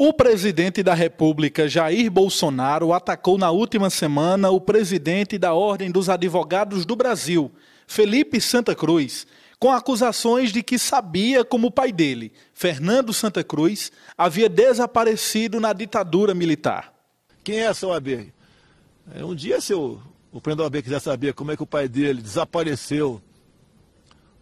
O presidente da República, Jair Bolsonaro, atacou na última semana o presidente da Ordem dos Advogados do Brasil, Felipe Santa Cruz, com acusações de que sabia como o pai dele, Fernando Santa Cruz, havia desaparecido na ditadura militar. Quem é essa AB? É, um dia, se o, o prêmio quiser saber como é que o pai dele desapareceu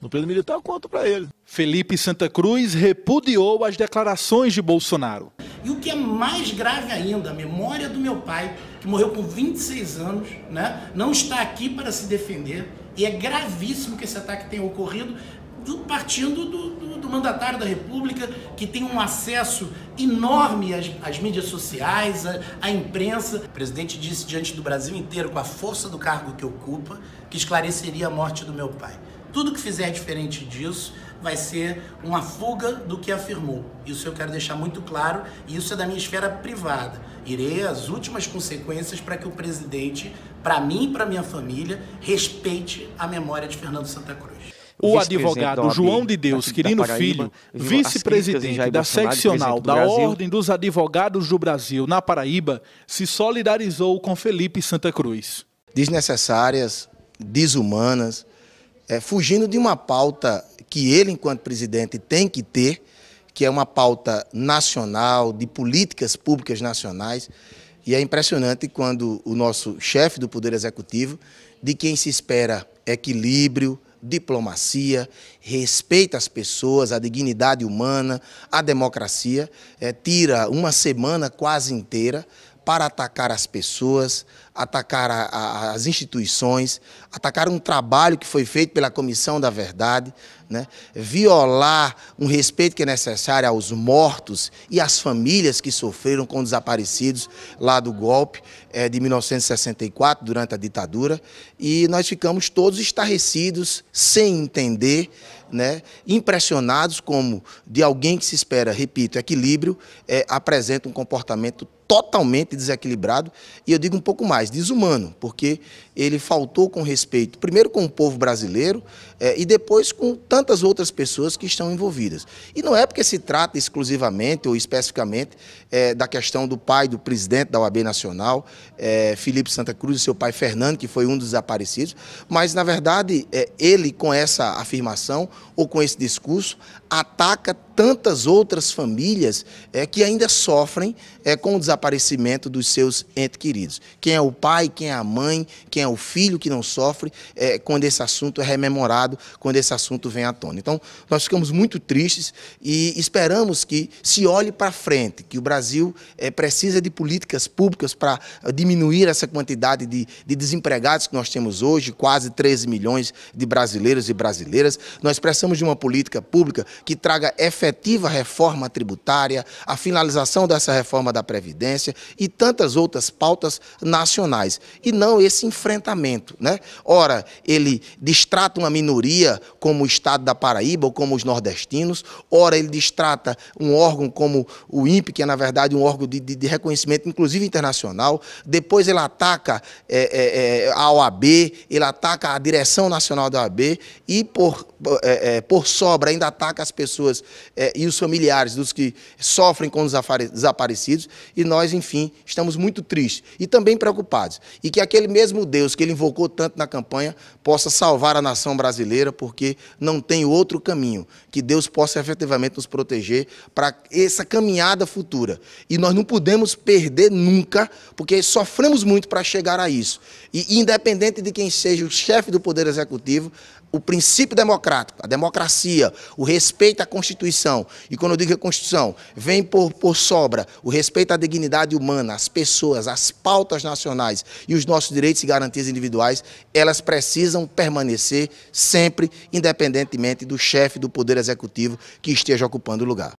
no plano militar, eu conto para ele. Felipe Santa Cruz repudiou as declarações de Bolsonaro. E o que é mais grave ainda, a memória do meu pai, que morreu com 26 anos, né, não está aqui para se defender. E é gravíssimo que esse ataque tenha ocorrido do, partindo do, do, do, mandatário da República, que tem um acesso enorme às, às mídias sociais, à, à, imprensa. O presidente disse diante do Brasil inteiro, com a força do cargo que ocupa, que esclareceria a morte do meu pai. Tudo que fizer é diferente disso vai ser uma fuga do que afirmou. Isso eu quero deixar muito claro, e isso é da minha esfera privada. Irei às últimas consequências para que o presidente, para mim e para minha família, respeite a memória de Fernando Santa Cruz. O advogado João então, de Deus Quirino Filho, vice-presidente da seccional da Ordem dos Advogados do Brasil na Paraíba, se solidarizou com Felipe Santa Cruz. Desnecessárias, desumanas, é, fugindo de uma pauta que ele, enquanto presidente, tem que ter, que é uma pauta nacional, de políticas públicas nacionais. E é impressionante quando o nosso chefe do Poder Executivo, de quem se espera equilíbrio, diplomacia, respeito às pessoas, a dignidade humana, a democracia, é, tira uma semana quase inteira para atacar as pessoas, atacar a, a, as instituições, atacar um trabalho que foi feito pela Comissão da Verdade, né? violar um respeito que é necessário aos mortos e às famílias que sofreram com desaparecidos lá do golpe é, de 1964, durante a ditadura. E nós ficamos todos estarrecidos, sem entender, né? impressionados como de alguém que se espera, repito, equilíbrio, é, apresenta um comportamento totalmente desequilibrado e eu digo um pouco mais, desumano, porque ele faltou com respeito, primeiro com o povo brasileiro é, e depois com tantas outras pessoas que estão envolvidas. E não é porque se trata exclusivamente ou especificamente é, da questão do pai do presidente da OAB Nacional, é, Felipe Santa Cruz, e seu pai Fernando, que foi um dos desaparecidos, mas, na verdade, é, ele, com essa afirmação ou com esse discurso, ataca tantas outras famílias é, que ainda sofrem é, com o desaparecimento dos seus entes queridos. Quem é o pai, quem é a mãe, quem é o filho que não sofre é, quando esse assunto é rememorado, quando esse assunto vem à tona. Então, nós ficamos muito tristes e esperamos que se olhe para frente, que o Brasil é, precisa de políticas públicas para eh, diminuir essa quantidade de, de desempregados que nós temos hoje, quase 13 milhões de brasileiros e brasileiras. Nós precisamos de uma política pública que traga efetividade efetiva reforma tributária, a finalização dessa reforma da Previdência e tantas outras pautas nacionais. E não esse enfrentamento. Né? Ora, ele distrata uma minoria, como o Estado da Paraíba ou como os nordestinos, ora, ele distrata um órgão como o INPE, que é, na verdade, um órgão de, de, de reconhecimento, inclusive internacional, depois ele ataca é, é, é a OAB, ele ataca a direção nacional da OAB e, por, é, é, por sobra, ainda ataca as pessoas é, e os familiares dos que sofrem com os desaparecidos. E nós, enfim, estamos muito tristes e também preocupados. E que aquele mesmo Deus que ele invocou tanto na campanha possa salvar a nação brasileira, porque não tem outro caminho. Que Deus possa efetivamente nos proteger para essa caminhada futura. E nós não podemos perder nunca, porque sofremos muito para chegar a isso. E independente de quem seja o chefe do Poder Executivo, o princípio democrático, a democracia, o respeito à Constituição. E quando eu digo a Constituição, vem por, por sobra o respeito à dignidade humana, às pessoas, às pautas nacionais e os nossos direitos e garantias individuais, elas precisam permanecer sempre, independentemente do chefe do Poder Executivo que esteja ocupando o lugar.